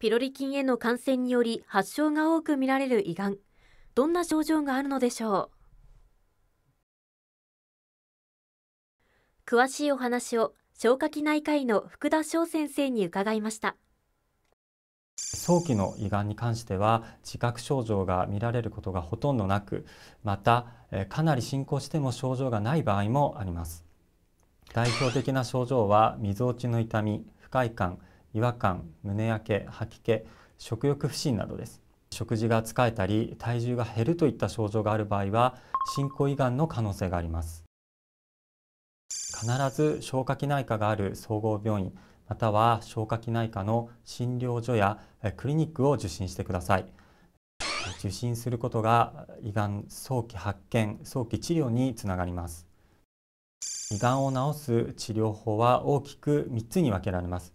ピロリ菌への感染により発症が多く見られる胃がんどんな症状があるのでしょう詳しいお話を消化器内科医の福田翔先生に伺いました早期の胃がんに関しては自覚症状が見られることがほとんどなくまたかなり進行しても症状がない場合もあります代表的な症状は水落ちの痛み不快感違和感胸焼け吐き気食欲不振などです食事が疲れたり体重が減るといった症状がある場合は進行胃がんの可能性があります必ず消化器内科がある総合病院または消化器内科の診療所やクリニックを受診してください受診することが胃がん早期発見早期治療につながります胃がんを治す治療法は大きく3つに分けられます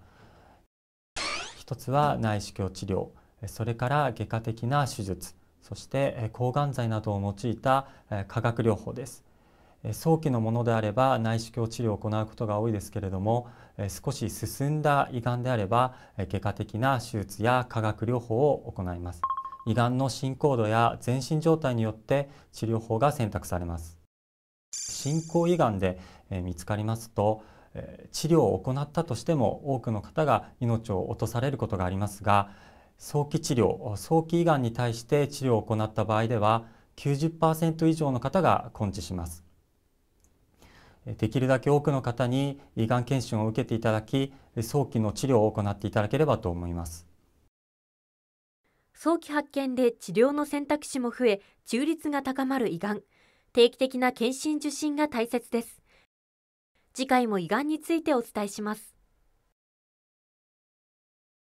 一つは内視鏡治療それから外科的な手術そして抗がん剤などを用いた化学療法です早期のものであれば内視鏡治療を行うことが多いですけれども少し進んだ胃がんであれば外科的な手術や化学療法を行います胃がんの進行度や全身状態によって治療法が選択されます進行胃がんで見つかりますと治療を行ったとしても多くの方が命を落とされることがありますが早期治療早期胃がんに対して治療を行った場合では90%以上の方が根治しますできるだけ多くの方に胃がん検診を受けていただき早期の治療を行っていただければと思います早期発見で治療の選択肢も増え中立が高まる胃がん定期的な検診受診が大切です次回も胃がんについてお伝えします。